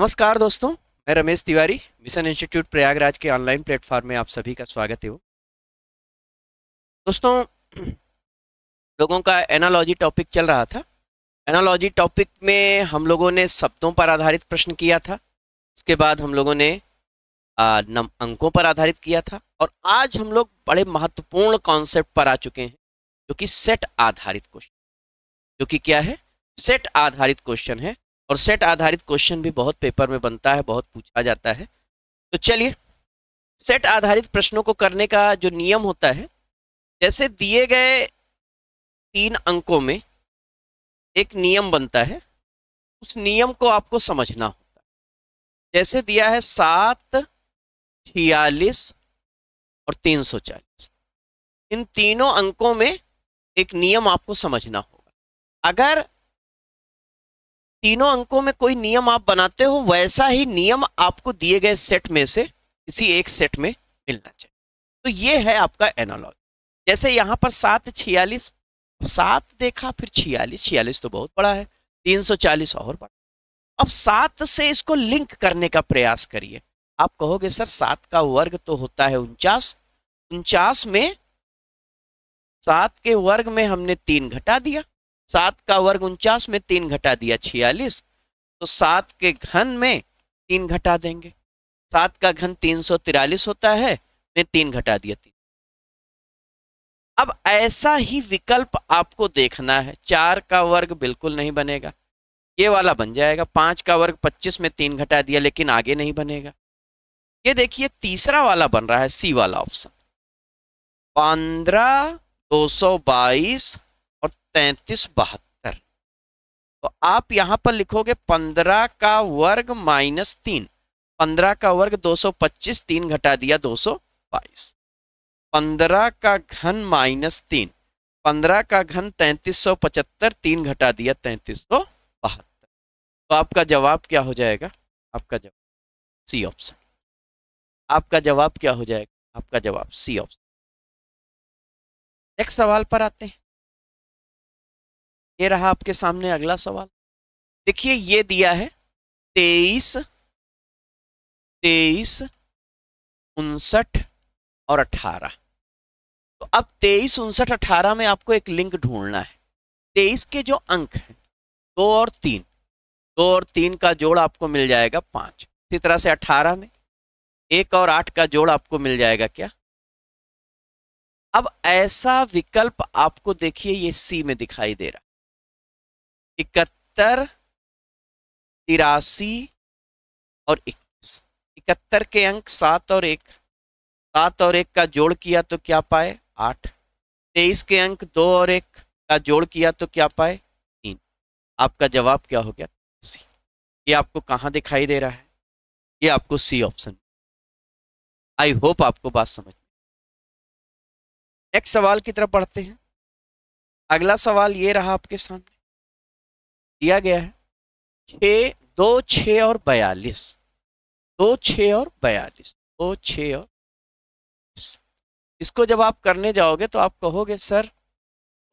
नमस्कार दोस्तों मैं रमेश तिवारी मिशन इंस्टीट्यूट प्रयागराज के ऑनलाइन प्लेटफॉर्म में आप सभी का स्वागत है वो दोस्तों लोगों का एनालॉजी टॉपिक चल रहा था एनालॉजी टॉपिक में हम लोगों ने शब्दों पर आधारित प्रश्न किया था उसके बाद हम लोगों ने आ, नम अंकों पर आधारित किया था और आज हम लोग बड़े महत्वपूर्ण कॉन्सेप्ट पर आ चुके हैं जो कि सेट आधारित क्वेश्चन जो कि क्या है सेट आधारित क्वेश्चन है और सेट आधारित क्वेश्चन भी बहुत पेपर में बनता है बहुत पूछा जाता है तो चलिए सेट आधारित प्रश्नों को करने का जो नियम होता है जैसे दिए गए तीन अंकों में एक नियम बनता है उस नियम को आपको समझना होता है जैसे दिया है सात छियालीस और तीन सौ चालीस इन तीनों अंकों में एक नियम आपको समझना होगा अगर तीनों अंकों में कोई नियम आप बनाते हो वैसा ही नियम आपको दिए गए सेट में से किसी एक सेट में मिलना चाहिए तो ये है आपका एनालॉग जैसे यहाँ पर सात छियालीस सात देखा फिर छियालीस छियालीस तो बहुत बड़ा है तीन सौ चालीस और बड़ा अब सात से इसको लिंक करने का प्रयास करिए आप कहोगे सर सात का वर्ग तो होता है उनचास उनचास में सात के वर्ग में हमने तीन घटा दिया सात का वर्ग उनचास में तीन घटा दिया छियालीस तो सात के घन में तीन घटा देंगे सात का घन तीन सौ तिरालीस होता है ने तीन घटा दिया तीन अब ऐसा ही विकल्प आपको देखना है चार का वर्ग बिल्कुल नहीं बनेगा ये वाला बन जाएगा पांच का वर्ग पच्चीस में तीन घटा दिया लेकिन आगे नहीं बनेगा ये देखिए तीसरा वाला बन रहा है सी वाला ऑप्शन पंद्रह दो सौ बाईस तैतीस बहत्तर तो आप यहां पर लिखोगे पंद्रह का वर्ग माइनस तीन पंद्रह का वर्ग दो सौ पच्चीस तीन घटा दिया दो सौ बाईस पंद्रह का घन माइनस तीन पंद्रह का घन तैतीस सौ पचहत्तर तीन घटा दिया तैतीस सौ बहत्तर तो आपका जवाब क्या हो जाएगा आपका जवाब सी ऑप्शन आपका जवाब क्या हो जाएगा आपका जवाब सी ऑप्शन नेक्स्ट सवाल पर आते हैं ये रहा आपके सामने अगला सवाल देखिए ये दिया है तेईस तेईस उनसठ और अठारह तो अब तेईस उनसठ अठारह में आपको एक लिंक ढूंढना है तेईस के जो अंक हैं दो और तीन दो और तीन का जोड़ आपको मिल जाएगा पाँच इसी तरह से अठारह में एक और आठ का जोड़ आपको मिल जाएगा क्या अब ऐसा विकल्प आपको देखिए ये सी में दिखाई दे रहा इकहत्तर तिरासी और इक्कीस इकहत्तर के अंक सात और एक सात और एक का जोड़ किया तो क्या पाए आठ तेईस के अंक दो और एक का जोड़ किया तो क्या पाए तीन आपका जवाब क्या हो गया सी ये आपको कहाँ दिखाई दे रहा है ये आपको सी ऑप्शन आई होप आपको बात समझ एक नेक्स्ट सवाल की तरफ पढ़ते हैं अगला सवाल ये रहा आपके सामने दिया गया है छ दो छ और बयालीस दो छ और बयालीस दो छ और इसको जब आप करने जाओगे तो आप कहोगे सर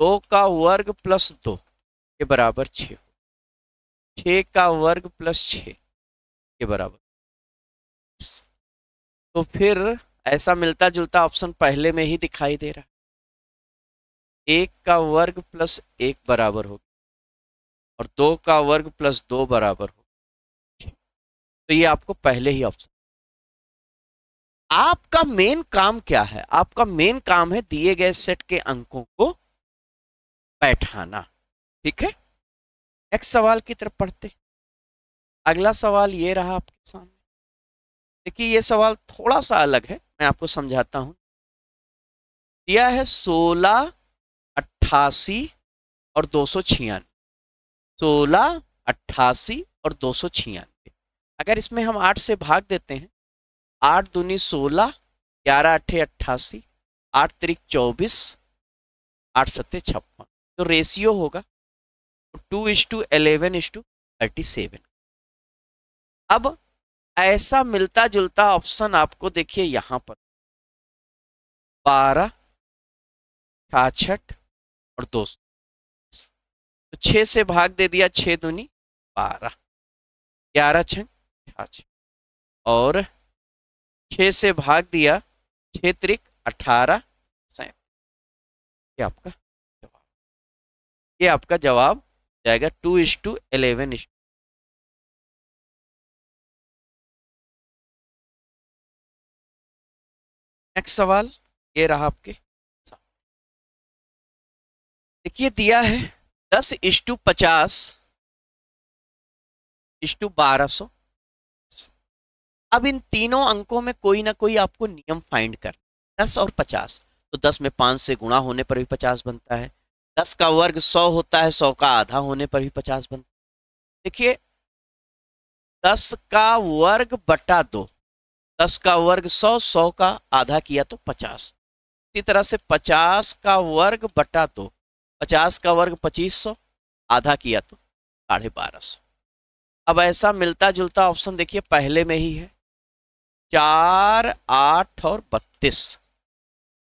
दो का वर्ग प्लस दो के बराबर छ छ का वर्ग प्लस छ के बराबर तो फिर ऐसा मिलता जुलता ऑप्शन पहले में ही दिखाई दे रहा है एक का वर्ग प्लस एक बराबर होगा और दो का वर्ग प्लस दो बराबर हो तो ये आपको पहले ही ऑप्शन आपका मेन काम क्या है आपका मेन काम है दिए गए सेट के अंकों को बैठाना ठीक है एक सवाल की तरफ पढ़ते अगला सवाल ये रहा आपके सामने देखिए ये सवाल थोड़ा सा अलग है मैं आपको समझाता हूं दिया है सोलह अट्ठासी और दो सौ छियानवे सोलह अट्ठासी और दो सौ छियानवे अगर इसमें हम आठ से भाग देते हैं आठ दूनी सोलह ग्यारह अठे अट्ठासी आठ तरीक चौबीस आठ सत्ते छप्पन तो रेशियो होगा two is to eleven is to thirty seven अब ऐसा मिलता जुलता ऑप्शन आपको देखिए यहाँ पर बारह छाछठ और दो सौ छे से भाग दे दिया छे दूनी बारह ग्यारह छंग छाछ और छ से भाग दिया छः त्रिक अठारह ये आपका जवाब ये आपका जवाब जाएगा two is to eleven is next सवाल ये रहा आपके देखिए दिया है दस इश टू पचास इश टू बारह सौ अब इन तीनों अंकों में कोई ना कोई आपको नियम फाइंड कर दस और पचास तो दस में पांच से गुणा होने पर भी पचास बनता है दस का वर्ग सौ होता है सौ का आधा होने पर भी पचास बनता है देखिए दस का वर्ग बटा दो दस का वर्ग सौ सौ का आधा किया तो पचास इसी तरह से पचास का वर्ग बटा दो पचास का वर्ग पच्चीस सौ आधा किया तो साढ़े बारह सौ अब ऐसा मिलता जुलता ऑप्शन देखिए पहले में ही है चार आठ और बत्तीस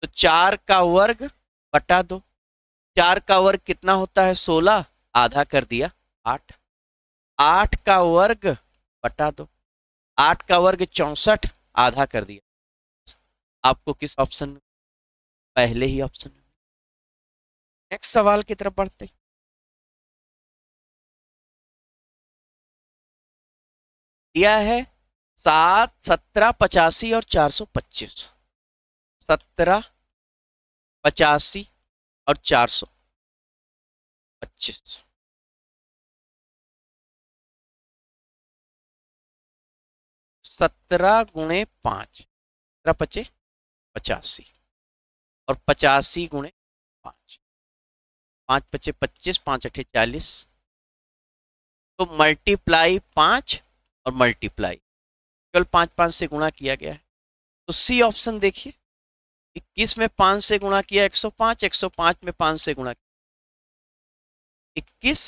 तो चार का वर्ग बटा दो चार का वर्ग कितना होता है सोलह आधा कर दिया आठ आठ का वर्ग बटा दो आठ का वर्ग चौसठ आधा कर दिया आपको किस ऑप्शन में पहले ही ऑप्शन में नेक्स्ट सवाल की तरफ बढ़ते हैं दिया है सात सत्रह पचासी और चार सौ पच्चीस सत्रह पचासी और चार सौ पच्चीस सत्रह गुणे पाँच सत्रह पचे पचासी और पचासी गुणे पाँच पच्चे पच्चीस पाँच अठे चालीस तो मल्टीप्लाई पाँच और मल्टीप्लाई केवल पाँच पाँच से गुणा किया गया है तो सी ऑप्शन देखिए इक्कीस में पाँच से गुणा किया एक सौ पाँच एक सौ पाँच में पाँच से गुणा किया इक्कीस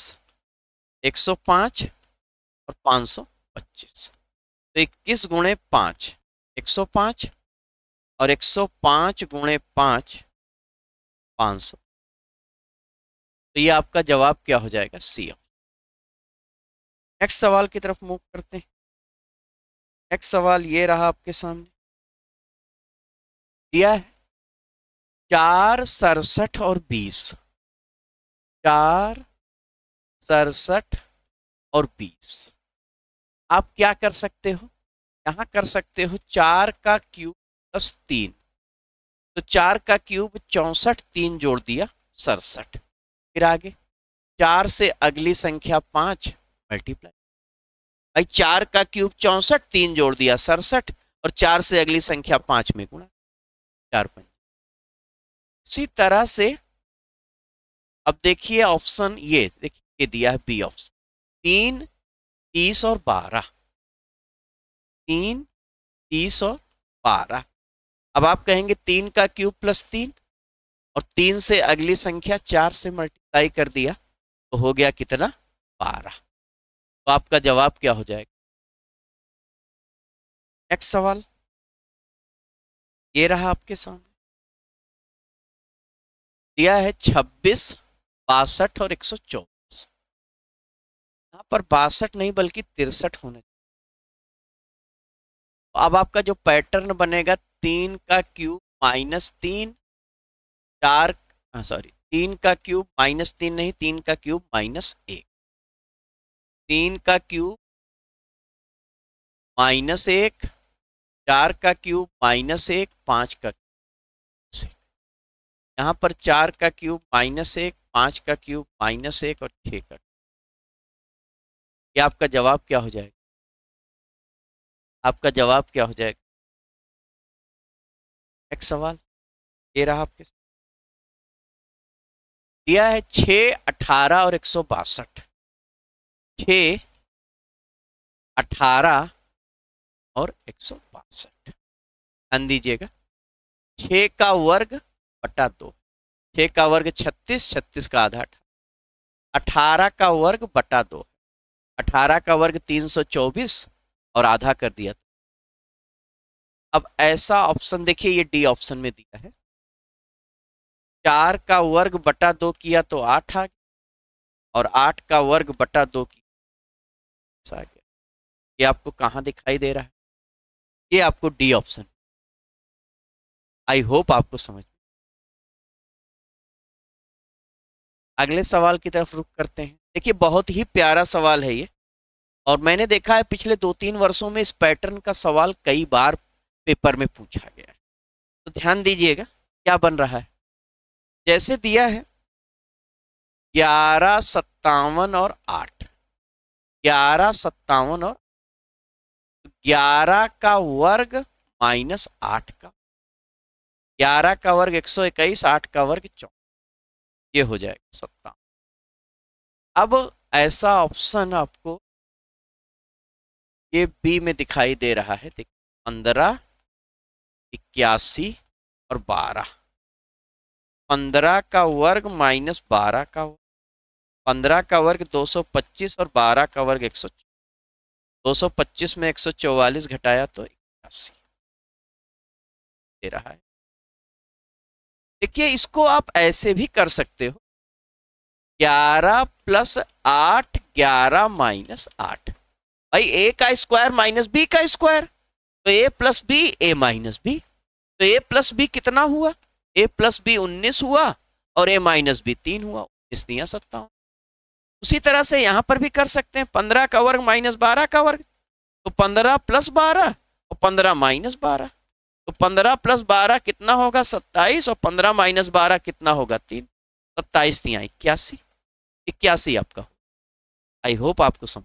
एक सौ पाँच और पाँच सौ पच्चीस तो इक्कीस गुणे पाँच एक सौ पाँच और एक सौ पाँच गुणे पाँच पाँच सौ तो ये आपका जवाब क्या हो जाएगा सी नेक्स्ट सवाल की तरफ मूव करते हैं नेक्स्ट सवाल ये रहा आपके सामने दिया है चार सड़सठ और बीस चार सड़सठ और बीस आप क्या कर सकते हो यहाँ कर सकते हो चार का क्यूब प्लस तीन तो चार का क्यूब चौसठ तीन जोड़ दिया सड़सठ फिर आगे चार से अगली संख्या पांच मल्टीप्लाई भाई चार का क्यूब चौसठ तीन जोड़ दिया सड़सठ और चार से अगली संख्या पांच में गुणा चार पंच इसी तरह से अब देखिए ऑप्शन ये देखिए दिया है बी ऑप्शन तीन तीस और बारह तीन तीस और बारह अब आप कहेंगे तीन का क्यूब प्लस तीन और तीन से अगली संख्या चार से मल्टीप्लाई कर दिया तो हो गया कितना बारह तो आपका जवाब क्या हो जाएगा नेक्स्ट सवाल ये रहा आपके सामने दिया है छब्बीस बासठ और एक सौ चौबीस यहां पर बासठ नहीं बल्कि तिरसठ होने अब आपका जो पैटर्न बनेगा तीन का क्यूब माइनस तीन चार सॉरी हाँ, तीन का क्यूब माइनस तीन नहीं तीन का क्यूब माइनस एक तीन का क्यूब माइनस एक चार का क्यूब माइनस एक पाँच का क्यूब यहाँ पर चार का क्यूब माइनस एक पाँच का क्यूब माइनस एक और छ का ये आपका जवाब क्या हो जाएगा आपका जवाब क्या हो जाएगा एक सवाल ये रहा आपके दिया है छ अठारह और एक सौ बासठ छ अठारह और एक सौ बासठ ध्यान दीजिएगा छ का वर्ग बटा दो छ का वर्ग छत्तीस छत्तीस का आधा अठारह का वर्ग बटा दो अठारह का वर्ग तीन सौ चौबीस और आधा कर दिया अब ऐसा ऑप्शन देखिए ये डी ऑप्शन में दिया है चार का वर्ग बटा दो किया तो आठ आ गया और आठ का वर्ग बटा दो किया आ गया ये आपको कहाँ दिखाई दे रहा है ये आपको डी ऑप्शन आई होप आपको समझ अगले सवाल की तरफ रुख करते हैं देखिए बहुत ही प्यारा सवाल है ये और मैंने देखा है पिछले दो तीन वर्षों में इस पैटर्न का सवाल कई बार पेपर में पूछा गया है तो ध्यान दीजिएगा क्या बन रहा है जैसे दिया है ग्यारह सत्तावन और आठ ग्यारह सत्तावन और ग्यारह का वर्ग माइनस आठ का ग्यारह का वर्ग एक सौ इक्कीस आठ का वर्ग चौ ये हो जाएगा सत्तावन अब ऐसा ऑप्शन आपको ये बी में दिखाई दे रहा है देखिए पंद्रह इक्यासी और बारह पंद्रह का वर्ग माइनस बारह का वर्ग पंद्रह का वर्ग दो सौ पच्चीस और बारह का वर्ग एक सौ दो सौ पच्चीस में एक सौ चौवालीस घटाया तो इक्यासी दे रहा है देखिए इसको आप ऐसे भी कर सकते हो ग्यारह प्लस आठ ग्यारह माइनस आठ भाई ए का स्क्वायर माइनस बी का स्क्वायर तो A plus B A minus B तो ए प्लस बी कितना हुआ ए प्लस बी उन्नीस हुआ और ए माइनस बी तीन हुआ उन्नीस दिया सकता हूँ उसी तरह से यहाँ पर भी कर सकते हैं पंद्रह का वर्ग माइनस बारह का वर्ग तो पंद्रह प्लस बारह और पंद्रह माइनस बारह तो पंद्रह प्लस बारह कितना होगा सत्ताईस और पंद्रह माइनस बारह कितना होगा तीन सत्ताईस दिया इक्यासी इक्यासी आपका आई होप आपको समझ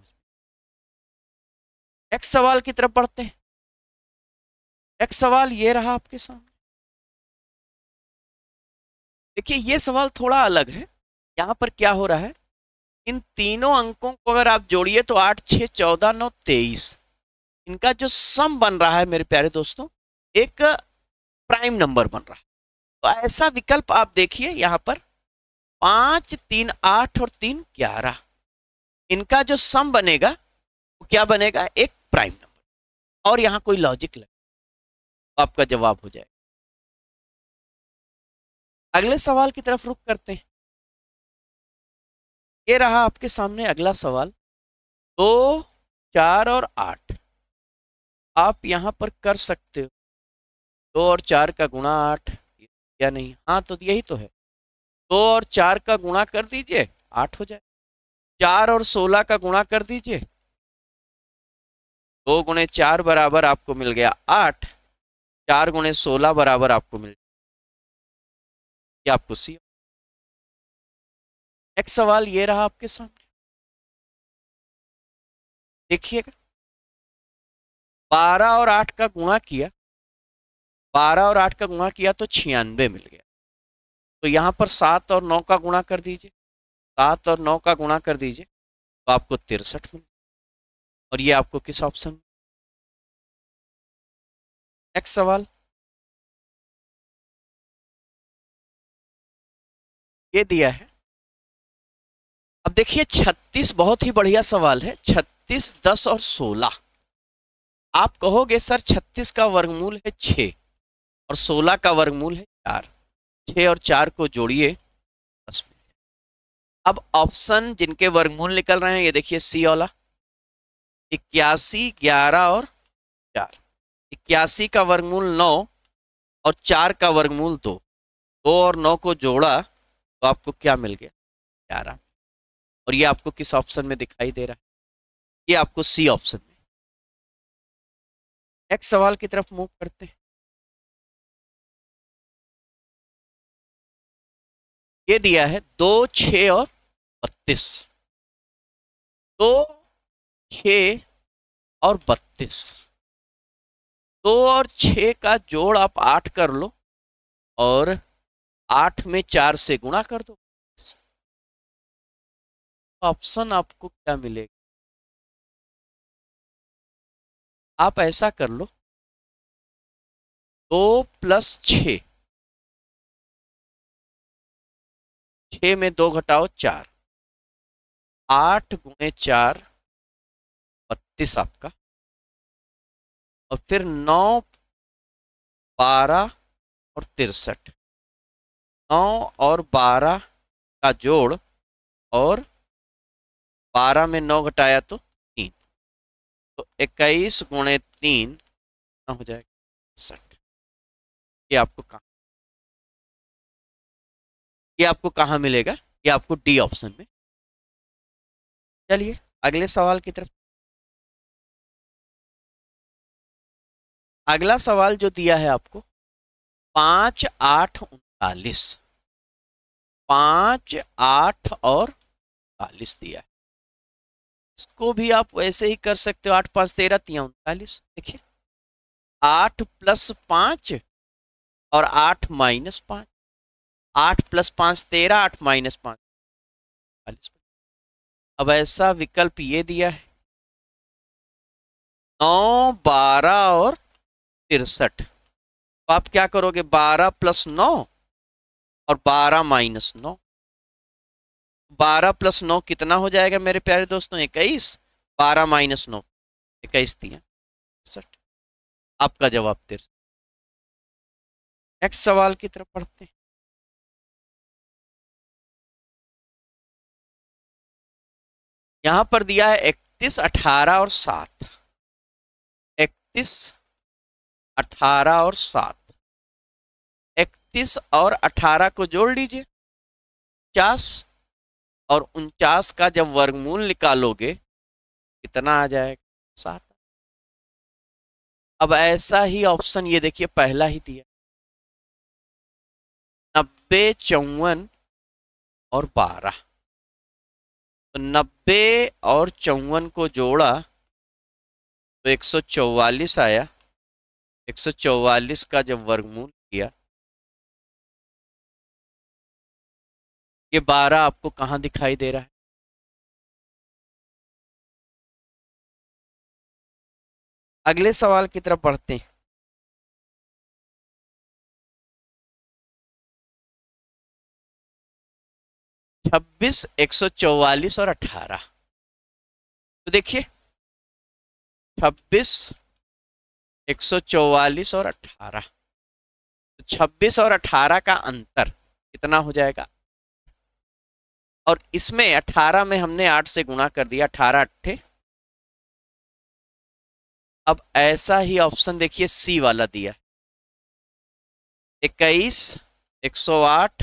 नेक्स्ट सवाल की तरफ बढ़ते हैं नेक्स्ट सवाल ये रहा आपके सामने देखिए ये सवाल थोड़ा अलग है यहाँ पर क्या हो रहा है इन तीनों अंकों को अगर आप जोड़िए तो आठ छः चौदह नौ तेईस इनका जो सम बन रहा है मेरे प्यारे दोस्तों एक प्राइम नंबर बन रहा है तो ऐसा विकल्प आप देखिए यहाँ पर पाँच तीन आठ और तीन ग्यारह इनका जो सम बनेगा वो क्या बनेगा एक प्राइम नंबर और यहाँ कोई लॉजिक लगे तो आपका जवाब हो जाएगा अगले सवाल की तरफ रुख करते हैं ये रहा आपके सामने अगला सवाल दो चार और आठ आप यहां पर कर सकते हो दो और चार का गुणा आठ या नहीं हाँ तो यही तो है दो और चार का गुणा कर दीजिए आठ हो जाए चार और सोलह का गुणा कर दीजिए दो गुणे चार बराबर आपको मिल गया आठ चार गुणे सोलह बराबर आपको मिल गया ये आपको सी एक सवाल ये रहा आपके सामने देखिएगा बारह और आठ का गुणा किया बारह और आठ का गुणा किया तो छियानवे मिल गया तो यहां पर सात और नौ का गुणा कर दीजिए सात और नौ का गुणा कर दीजिए तो आपको तिरसठ मिल और ये आपको किस ऑप्शन एक सवाल ये दिया है अब देखिए 36 बहुत ही बढ़िया सवाल है 36, 10 और 16 आप कहोगे सर 36 का वर्गमूल है 6 और 16 का वर्गमूल है 4 6 और 4 को जोड़िए अब ऑप्शन जिनके वर्गमूल निकल रहे हैं ये देखिए सी वाला इक्यासी ग्यारह और चार इक्यासी का वर्गमूल नौ और चार का वर्गमूल दो दो और नौ को जोड़ा आपको क्या मिल गया ग्यारह और ये आपको किस ऑप्शन में दिखाई दे रहा है ये आपको सी ऑप्शन में नेक्स्ट सवाल की तरफ मूव करते हैं ये दिया है दो छ और बत्तीस दो छ और बत्तीस दो और छ का जोड़ आप आठ कर लो और आठ में चार से गुणा कर दो ऑप्शन आपको क्या मिलेगा आप ऐसा कर लो दो प्लस छ छ में दो घटाओ चार आठ गुणे चार बत्तीस आपका और फिर नौ बारह और तिरसठ नौ और बारह का जोड़ और बारह में नौ घटाया तो तीन तो इक्कीस गुणे तीन कितना हो जाएगा ये आपको कहा ये आपको कहाँ मिलेगा ये आपको डी ऑप्शन में चलिए अगले सवाल की तरफ अगला सवाल जो दिया है आपको पाँच आठ उन चालीस पाँच आठ और चालीस दिया है इसको भी आप वैसे ही कर सकते हो आठ पांच तेरह तीन उनतालीस देखिए आठ प्लस पांच और आठ माइनस पांच आठ प्लस पांच तेरह आठ माइनस पांच चालीस अब ऐसा विकल्प ये दिया है नौ बारह और तिरसठ तो आप क्या करोगे बारह प्लस नौ और बारह माइनस नौ बारह प्लस नौ कितना हो जाएगा मेरे प्यारे दोस्तों इक्कीस बारह माइनस नौ इक्कीस दिया आपका जवाब तिरसठ नेक्स्ट सवाल की तरफ पढ़ते हैं यहां पर दिया है इकतीस अठारह और सात इकतीस अठारह और सात इकतीस और अठारह को जोड़ लीजिए उनचास और उनचास का जब वर्गमूल निकालोगे कितना आ जाएगा सात अब ऐसा ही ऑप्शन ये देखिए पहला ही दिया नब्बे चौवन और बारह तो नब्बे और चौवन को जोड़ा तो एक सौ चौवालीस आया एक सौ चौवालीस का जब वर्गमूल किया ये बारह आपको कहाँ दिखाई दे रहा है अगले सवाल की तरफ बढ़ते हैं छब्बीस एक सौ चौवालीस और अठारह तो देखिए छब्बीस एक सौ चौवालीस और अठारह तो छब्बीस और अठारह का अंतर कितना हो जाएगा और इसमें अठारह में हमने आठ से गुणा कर दिया अठारह अट्ठे अब ऐसा ही ऑप्शन देखिए सी वाला दिया इक्कीस एक सौ आठ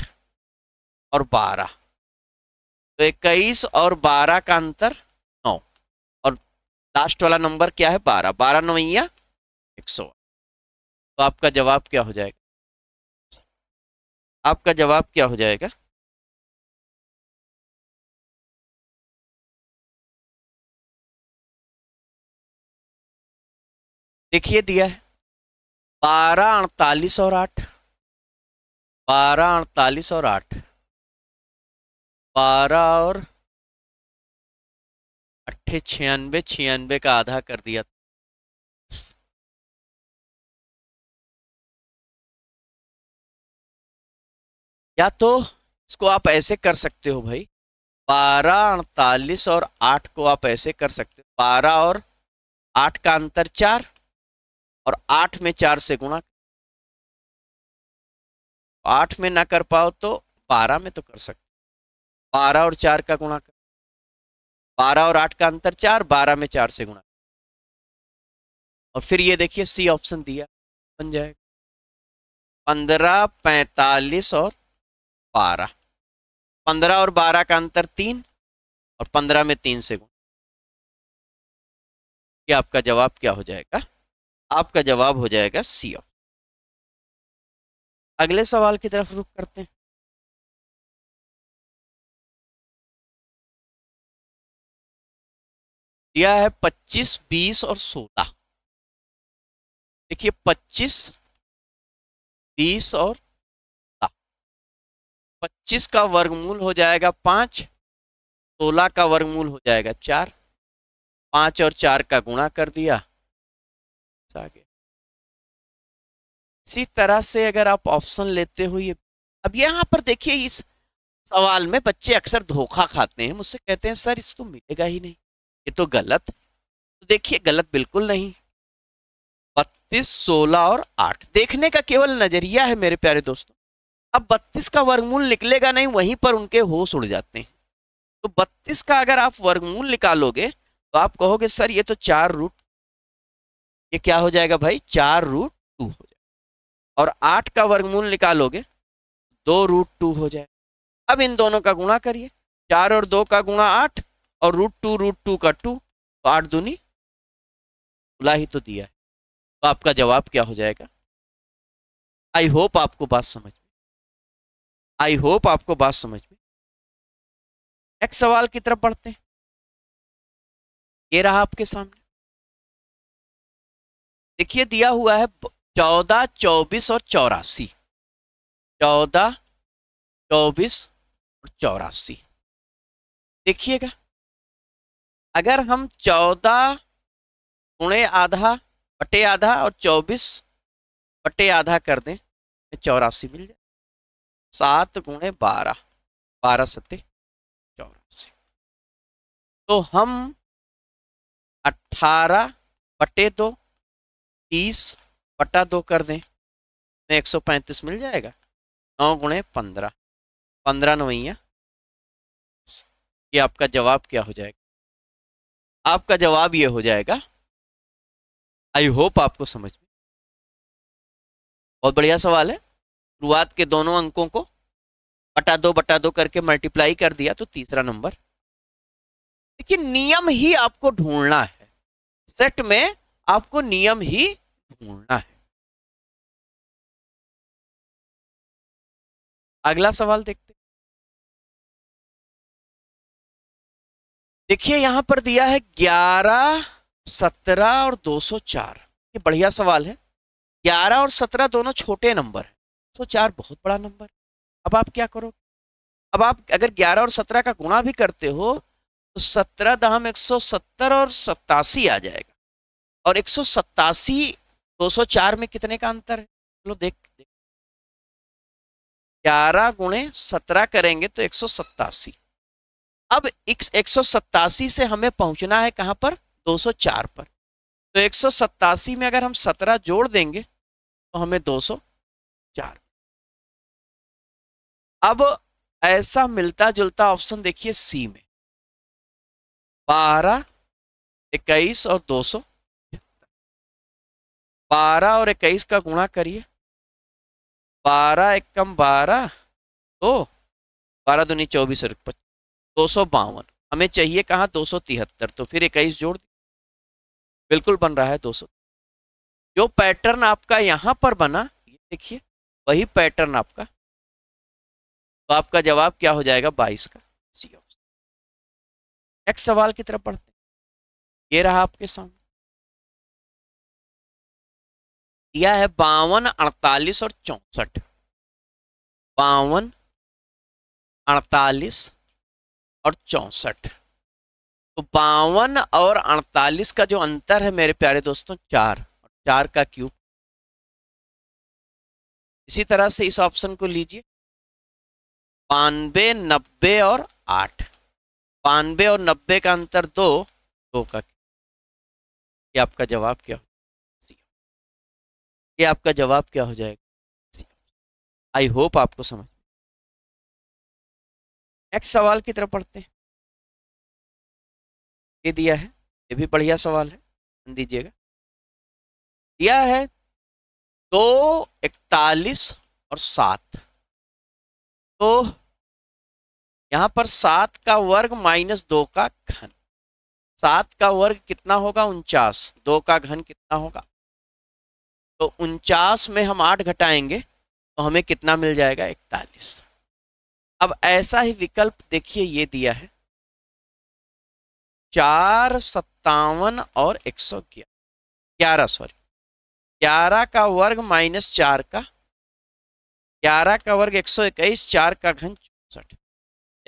और बारह तो इक्कीस और बारह का अंतर नौ और लास्ट वाला नंबर क्या है बारह बारह नवैया एक सौ तो आपका जवाब क्या हो जाएगा आपका जवाब क्या हो जाएगा देखिए दिया है बारह अड़तालीस और आठ बारह अड़तालीस और आठ बारह और अट्ठे छियानवे छियानवे का आधा कर दिया या तो इसको आप ऐसे कर सकते हो भाई बारह अड़तालीस और आठ को आप ऐसे कर सकते हो बारह और आठ का अंतर चार और आठ में चार से गुणा आठ में ना कर पाओ तो बारह में तो कर सकते बारह और चार का गुणा कर बारह और आठ का अंतर चार बारह में चार से गुणा और फिर ये देखिए सी ऑप्शन दिया बन जाएगा पंद्रह पैंतालीस और बारह पंद्रह और बारह का अंतर तीन और पंद्रह में तीन से गुणा ये आपका जवाब क्या हो जाएगा आपका जवाब हो जाएगा सी ऑप्शन अगले सवाल की तरफ रुख करते हैं दिया है 25, 20 और 16 देखिए 25, 20 और 16 25 का वर्गमूल हो जाएगा पाँच सोलह का वर्गमूल हो जाएगा चार पाँच और चार का गुणा कर दिया आ गया इसी तरह से अगर आप ऑप्शन लेते हो ये अब यहाँ पर देखिए इस सवाल में बच्चे अक्सर धोखा खाते हैं मुझसे कहते हैं सर इसको मिलेगा ही नहीं ये तो गलत तो देखिए गलत बिल्कुल नहीं बत्तीस सोलह और आठ देखने का केवल नजरिया है मेरे प्यारे दोस्तों अब बत्तीस का वर्गमूल निकलेगा नहीं वहीं पर उनके होश उड़ जाते हैं तो बत्तीस का अगर आप वर्गमूल निकालोगे तो आप कहोगे सर ये तो चार रूट ये क्या हो जाएगा भाई चार रूट टू हो जाएगा और आठ का वर्गमूल निकालोगे दो रूट टू हो जाएगा अब इन दोनों का गुणा करिए चार और दो का गुणा आठ और रूट टू रूट टू का टू तो आठ दूनी बुला ही तो दिया है तो आपका जवाब क्या हो जाएगा आई होप आपको बात समझ में आई होप आपको बात समझ में एक सवाल की तरफ बढ़ते हैं ये रहा आपके सामने देखिए दिया हुआ है चौदह चौबीस और चौरासी चौदह चौबीस और चौरासी देखिएगा अगर हम चौदह गुणे आधा बटे आधा और चौबीस बटे आधा कर दें तो चौरासी मिल जाए सात गुणे बारह बारह सत्ते चौरासी तो हम अठारह बटे दो तीस बटा दो कर दें तो एक सौ पैंतीस मिल जाएगा नौ गुणे पंद्रह पंद्रह नवैया ये आपका जवाब क्या हो जाएगा आपका जवाब ये हो जाएगा आई होप आपको समझ में बहुत बढ़िया सवाल है शुरुआत के दोनों अंकों को बटा दो बटा दो करके मल्टीप्लाई कर दिया तो तीसरा नंबर लेकिन नियम ही आपको ढूंढना है सेट में आपको नियम ही ढूंढना है अगला सवाल देखते देखिए यहां पर दिया है 11, 17 और 204 ये बढ़िया सवाल है 11 और 17 दोनों छोटे नंबर है 204 बहुत बड़ा नंबर अब आप क्या करोगे अब आप अगर 11 और 17 का गुणा भी करते हो तो 17 दाम 170 और सतासी आ जाएगा और एक सौ सत्तासी दो सौ चार में कितने का अंतर है चलो देख ग्यारह गुणे सत्रह करेंगे तो एक सौ सत्तासी अब एक सौ सत्तासी से हमें पहुंचना है कहां पर 204 पर तो एक सौ सत्तासी में अगर हम सत्रह जोड़ देंगे तो हमें 204 अब ऐसा मिलता जुलता ऑप्शन देखिए सी में बारह इक्कीस और सौ बारह और इक्कीस का गुणा करिए बारह एकम बारह तो बारह दुनी चौबीस और दो सौ बावन हमें चाहिए कहाँ दो सौ तिहत्तर तो फिर इक्कीस जोड़ दी बिल्कुल बन रहा है दो सौ जो पैटर्न आपका यहाँ पर बना ये देखिए वही पैटर्न आपका तो आपका जवाब क्या हो जाएगा बाईस का सी नेक्स्ट सवाल की तरफ पढ़ते हैं ये रहा आपके सामने दिया है बावन अड़तालीस और चौसठ बावन अड़तालीस और चौसठ तो बावन और अड़तालीस का जो अंतर है मेरे प्यारे दोस्तों चार और चार का क्यूब इसी तरह से इस ऑप्शन को लीजिए बानबे नब्बे और आठ बानबे और नब्बे का अंतर दो दो का क्यूब ये आपका जवाब क्या हो ये आपका जवाब क्या हो जाएगा आई होप आपको समझ नेक्स्ट सवाल की तरफ पढ़ते हैं ये दिया है ये भी बढ़िया सवाल है दीजिएगा दिया है दो इकतालीस और सात तो यहां पर सात का वर्ग माइनस दो का घन सात का वर्ग कितना होगा उनचास दो का घन कितना होगा तो उनचास में हम आठ घटाएंगे तो हमें कितना मिल जाएगा इकतालीस अब ऐसा ही विकल्प देखिए ये दिया है चार सत्तावन और एक सौ ग्यारह सॉरी ग्यारह का वर्ग माइनस चार का ग्यारह का वर्ग एक सौ इक्कीस चार का घन चौसठ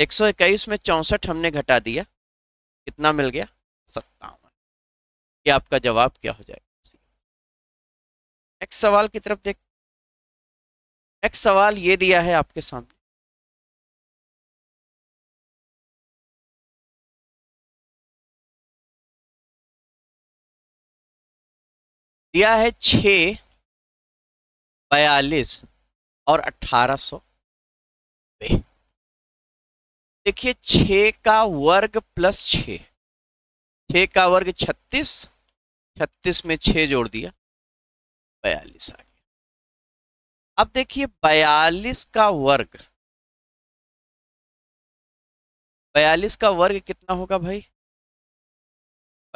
एक सौ इक्कीस में चौसठ हमने घटा दिया कितना मिल गया सत्तावन ये आपका जवाब क्या हो जाएगा नेक्स्ट सवाल की तरफ देख नेक्स्ट सवाल ये दिया है आपके सामने दिया है छ बयालीस और अठारह सौ देखिए छ का वर्ग प्लस छ छ का वर्ग छत्तीस छत्तीस में छ जोड़ दिया बयालीस आ गया अब देखिए बयालीस का वर्ग बयालीस का वर्ग कितना होगा भाई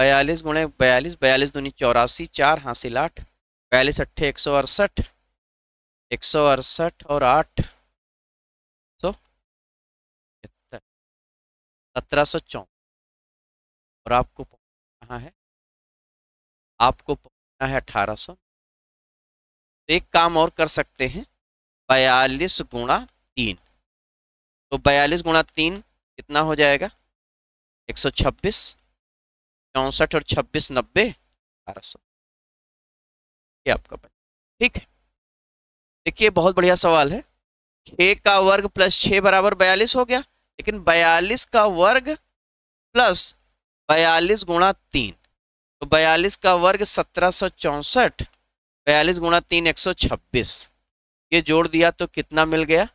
बयालीस गुणे बयालीस बयालीस दूनी चौरासी चार हासिल आठ बयालीस अट्ठे एक सौ अड़सठ एक सौ अड़सठ और आठ सौ सत्रह सौ चौंक और आपको पहुंचना है आपको पहुंचना है अठारह सौ तो एक काम और कर सकते हैं बयालीस गुणा तीन तो बयालीस गुणा तीन कितना हो जाएगा एक सौ छब्बीस चौंसठ और छब्बीस नब्बे अठारह सौ ये आपका ठीक है देखिए बहुत बढ़िया सवाल है छ का वर्ग प्लस छ बराबर बयालीस हो गया लेकिन बयालीस का वर्ग प्लस बयालीस गुणा तीन तो बयालीस का वर्ग सत्रह सौ चौंसठ बयालीस गुणा तीन एक सौ छब्बीस ये जोड़ दिया तो कितना मिल गया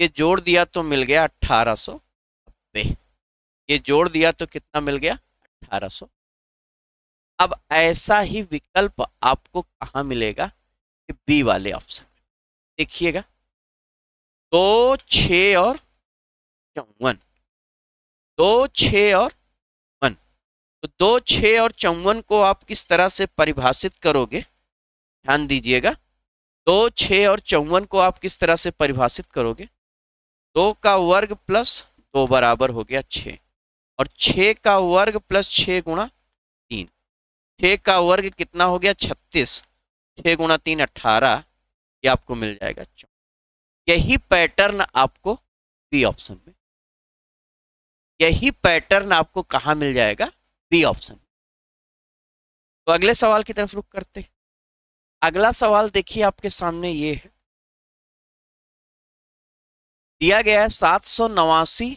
ये जोड़ दिया तो मिल गया अट्ठारह सौ नब्बे ये जोड़ दिया तो कितना मिल गया अट्ठारह सौ अब ऐसा ही विकल्प आपको कहाँ मिलेगा कि बी वाले ऑप्शन देखिएगा दो छ और चौवन दो छ और वन तो दो छ और चौवन को आप किस तरह से परिभाषित करोगे ध्यान दीजिएगा दो छ और चौवन को आप किस तरह से परिभाषित करोगे दो का वर्ग प्लस दो बराबर हो गया छ और छ का वर्ग प्लस छ गुणा तीन छ का वर्ग कितना हो गया छत्तीस छ गुणा तीन अट्ठारह ये आपको मिल जाएगा यही पैटर्न आपको बी ऑप्शन में यही पैटर्न आपको कहाँ मिल जाएगा बी ऑप्शन तो अगले सवाल की तरफ रुक करते हैं अगला सवाल देखिए आपके सामने ये है दिया गया है सात सौ नवासी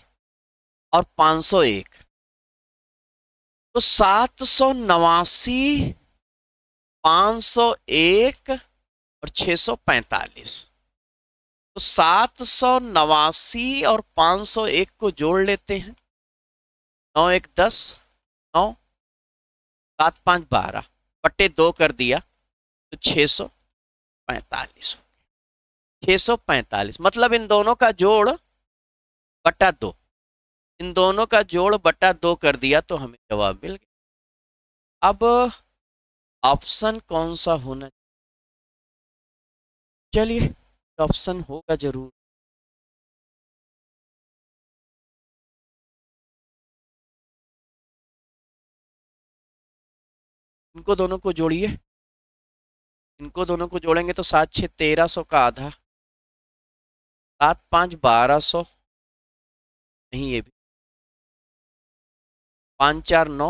और पांच सौ एक तो सात सौ नवासी पांच सौ एक और छह सौ पैंतालीस तो सात सौ नवासी और पांच सौ एक को जोड़ लेते हैं नौ एक दस नौ सात पाँच बारह पट्टे दो कर दिया तो 645 सौ सौ पैंतालीस मतलब इन दोनों का जोड़ बटा दो इन दोनों का जोड़ बटा दो कर दिया तो हमें जवाब मिल गया अब ऑप्शन कौन सा होना चलिए ऑप्शन होगा जरूर इनको दोनों को जोड़िए इनको दोनों को जोड़ेंगे तो सात छः तेरह सौ का आधा सात पाँच बारह सौ नहीं ये भी पाँच चार नौ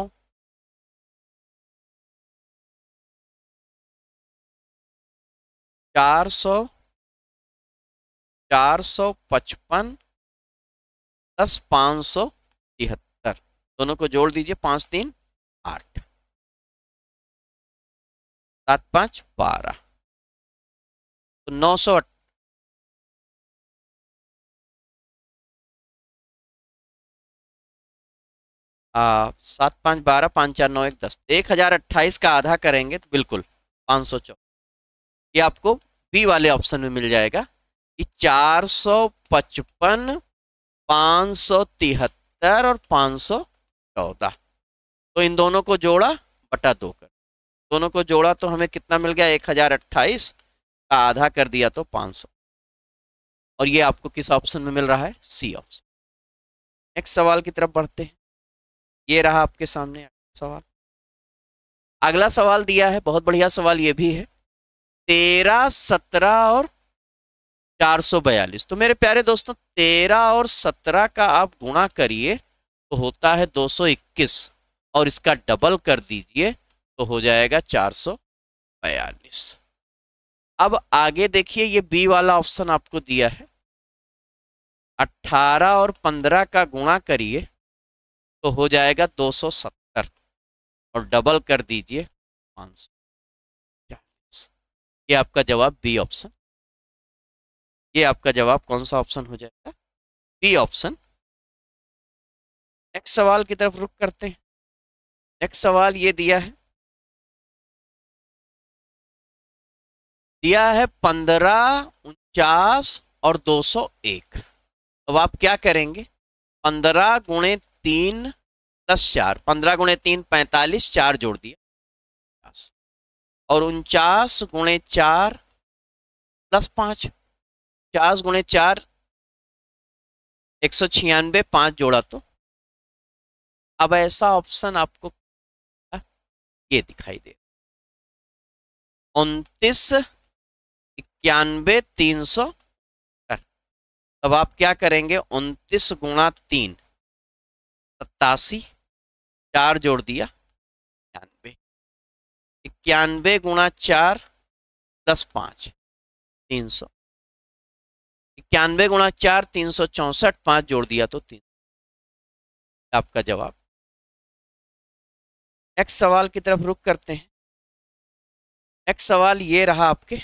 चार सौ चार सौ पचपन प्लस पाँच सौ तिहत्तर दोनों को जोड़ दीजिए पाँच तीन सात पाँच बारह तो नौ सौ सात पाँच बारह पाँच चार नौ एक दस तो एक हजार अट्ठाईस का आधा करेंगे तो बिल्कुल पाँच सौ चौ ये आपको बी वाले ऑप्शन में मिल जाएगा कि चार सौ पचपन पाँच सौ तिहत्तर और पाँच सौ चौदह तो इन दोनों को जोड़ा बटा दो कर दोनों को जोड़ा तो हमें कितना मिल गया एक हजार अट्ठाईस का आधा कर दिया तो पाँच सौ और ये आपको किस ऑप्शन में मिल रहा है सी ऑप्शन नेक्स्ट सवाल की तरफ बढ़ते हैं ये रहा आपके सामने सवाल अगला सवाल दिया है बहुत बढ़िया सवाल ये भी है तेरह सत्रह और चार सौ बयालीस तो मेरे प्यारे दोस्तों तेरह और सत्रह का आप गुणा करिए तो होता है दो सौ इक्कीस और इसका डबल कर दीजिए तो हो जाएगा चार सौ बयालीस अब आगे देखिए ये बी वाला ऑप्शन आपको दिया है 18 और 15 का गुणा करिए तो हो जाएगा 270 और डबल कर दीजिए पाँच ये आपका जवाब बी ऑप्शन ये आपका जवाब कौन सा ऑप्शन हो जाएगा बी ऑप्शन नेक्स्ट सवाल की तरफ रुक करते हैं नेक्स्ट सवाल ये दिया है दिया है पंद्रह उनचास और दो सौ एक अब आप क्या करेंगे पंद्रह गुणे तीन प्लस चार पंद्रह गुणे तीन पैंतालीस चार जोड़ दिया और उनचास गुणे चार प्लस पाँच उनचास गुणे चार एक सौ छियानबे पाँच जोड़ा तो अब ऐसा ऑप्शन आपको ये दिखाई दे उनतीस इक्यानवे तीन सौ अब आप क्या करेंगे उनतीस गुणा तीन सत्तासी चार जोड़ दिया इक्यानबे इक्यानबे गुणा चार प्लस पाँच तीन सौ इक्यानबे गुणा चार तीन सौ चौंसठ पाँच जोड़ दिया तो तीन आपका जवाब नेक्स्ट सवाल की तरफ रुक करते हैं नेक्स्ट सवाल ये रहा आपके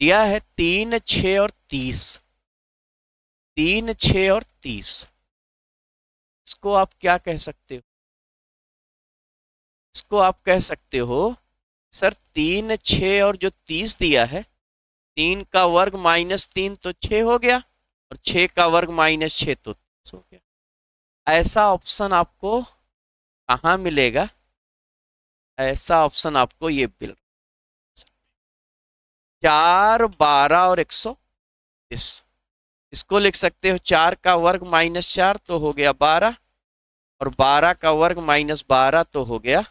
दिया है तीन छ और तीस तीन छ और तीस इसको आप क्या कह सकते हो इसको आप कह सकते हो सर तीन छ और जो तीस दिया है तीन का वर्ग माइनस तीन तो छ हो गया और छ का वर्ग माइनस छ तो तीस हो गया ऐसा ऑप्शन आपको कहाँ मिलेगा ऐसा ऑप्शन आपको ये बिल चार बारह और एक सौ बीस इसको लिख सकते हो चार का वर्ग माइनस चार तो हो गया बारह और बारह का वर्ग माइनस बारह तो हो गया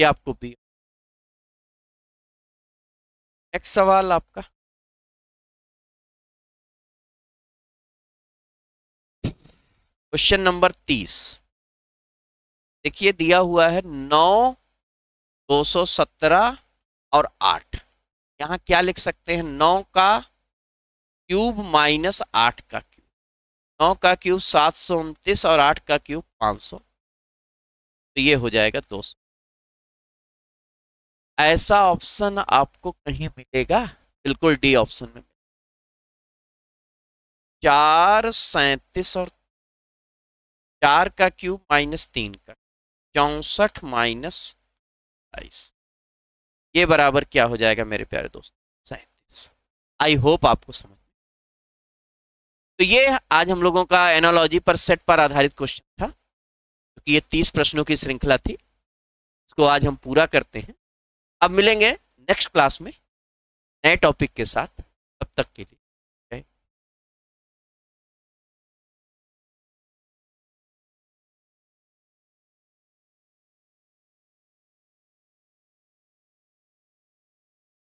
ये आपको बी नेक्स्ट सवाल आपका क्वेश्चन नंबर तीस देखिए दिया हुआ है नौ दो सौ सत्रह और आठ यहाँ क्या लिख सकते हैं नौ का क्यूब माइनस आठ का क्यूब नौ का क्यूब सात सौ उनतीस और आठ का क्यूब पाँच सौ तो ये हो जाएगा दो सौ ऐसा ऑप्शन आपको कहीं मिलेगा बिल्कुल डी ऑप्शन में चार सैतीस और चार का क्यूब माइनस तीन का चौसठ माइनस बाईस ये बराबर क्या हो जाएगा मेरे प्यारे दोस्त सैंतीस आई होप आपको समझ तो ये आज हम लोगों का एनोलॉजी पर सेट पर आधारित क्वेश्चन था क्योंकि तो ये तीस प्रश्नों की श्रृंखला थी इसको आज हम पूरा करते हैं अब मिलेंगे नेक्स्ट क्लास में नए टॉपिक के साथ तब तक के लिए